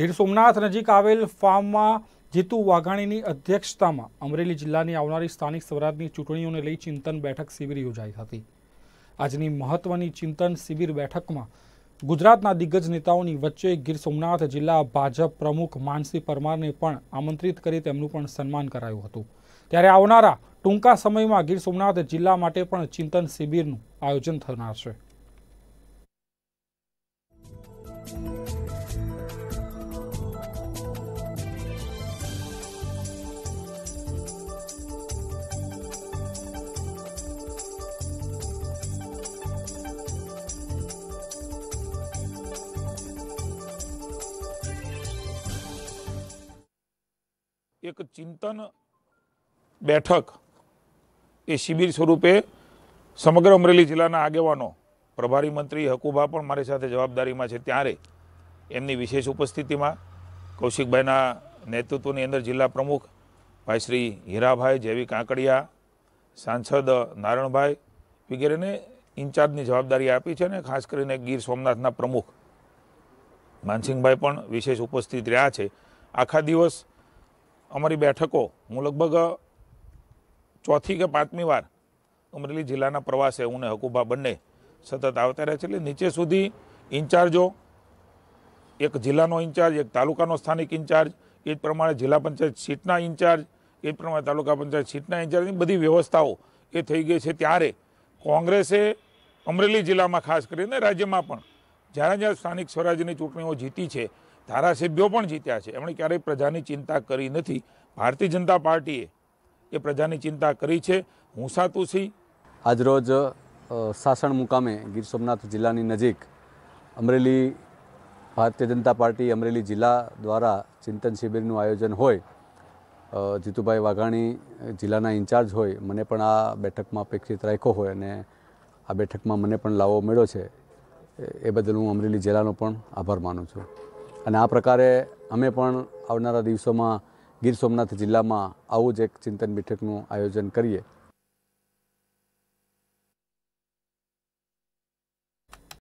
ગીર સોમનાથ નજીક આવેલ ફાર્મમાં જીતુ વાઘાણીની અધ્યક્ષતામાં અમરેલી જિલ્લાની આવનારી સ્થાનિક સ્વરાજની ચૂંટણીઓને લઈ ચિંતન બેઠક શિબિર યોજાઈ હતી આજની મહત્વની ચિંતન શિબિર બેઠકમાં ગુજરાતના દિગ્ગજ નેતાઓની વચ્ચે ગીર સોમનાથ જિલ્લા ભાજપ પ્રમુખ માનસી પરમારને પણ આમંત્રિત કરી તેમનું પણ સન્માન કરાયું હતું ત્યારે આવનારા ટૂંકા સમયમાં ગીર સોમનાથ જિલ્લા માટે પણ ચિંતન શિબિરનું આયોજન થનાર છે એક ચિંતન બેઠક એ શિબિર સ્વરૂપે સમગ્ર અમરેલી જિલ્લાના આગેવાનો પ્રભારી મંત્રી હકુભા પણ મારી સાથે જવાબદારીમાં છે ત્યારે એમની વિશેષ ઉપસ્થિતિમાં કૌશિકભાઈના નેતૃત્વની અંદર જિલ્લા પ્રમુખ ભાઈ શ્રી હીરાભાઈ જેવી કાંકડિયા સાંસદ નારણભાઈ વગેરેને ઇન્ચાર્જની જવાબદારી આપી છે અને ખાસ કરીને ગીર સોમનાથના પ્રમુખ માનસિંહભાઈ પણ વિશેષ ઉપસ્થિત રહ્યા છે આખા દિવસ અમારી બેઠકો હું લગભગ ચોથી કે પાંચમી વાર અમરેલી જિલ્લાના પ્રવાસે હું ને હકુભા બંને સતત આવતા રહે છે એટલે નીચે સુધી ઇન્ચાર્જો એક જિલ્લાનો ઇન્ચાર્જ એક તાલુકાનો સ્થાનિક ઇન્ચાર્જ એ જ પ્રમાણે જિલ્લા પંચાયત સીટના ઇન્ચાર્જ એ જ પ્રમાણે તાલુકા પંચાયત સીટના ઇન્ચાર્જની બધી વ્યવસ્થાઓ એ થઈ ગઈ છે ત્યારે કોંગ્રેસે અમરેલી જિલ્લામાં ખાસ કરીને રાજ્યમાં પણ જ્યારે જ્યાં સ્થાનિક સ્વરાજ્યની ચૂંટણીઓ જીતી છે ધારાસભ્યો પણ જીત્યા છે એમણે ક્યારેય પ્રજાની ચિંતા કરી નથી ભારતીય જનતા પાર્ટીએ એ પ્રજાની ચિંતા કરી છે હું સાતુસિંહ આજરોજ સાસણ મુકામે ગીર સોમનાથ જિલ્લાની નજીક અમરેલી ભારતીય જનતા પાર્ટી અમરેલી જિલ્લા દ્વારા ચિંતન શિબિરનું આયોજન હોય જીતુભાઈ વાઘાણી જિલ્લાના ઇન્ચાર્જ હોય મને પણ આ બેઠકમાં અપેક્ષિત રાખ્યો હોય અને આ બેઠકમાં મને પણ લાવો મળ્યો છે એ બદલ હું અમરેલી જિલ્લાનો પણ આભાર માનું છું અને આ પ્રકારે અમે પણ આવનારા દિવસોમાં ગીર સોમનાથ જિલ્લામાં આવું જ એક ચિંતન બેઠકનું આયોજન કરીએ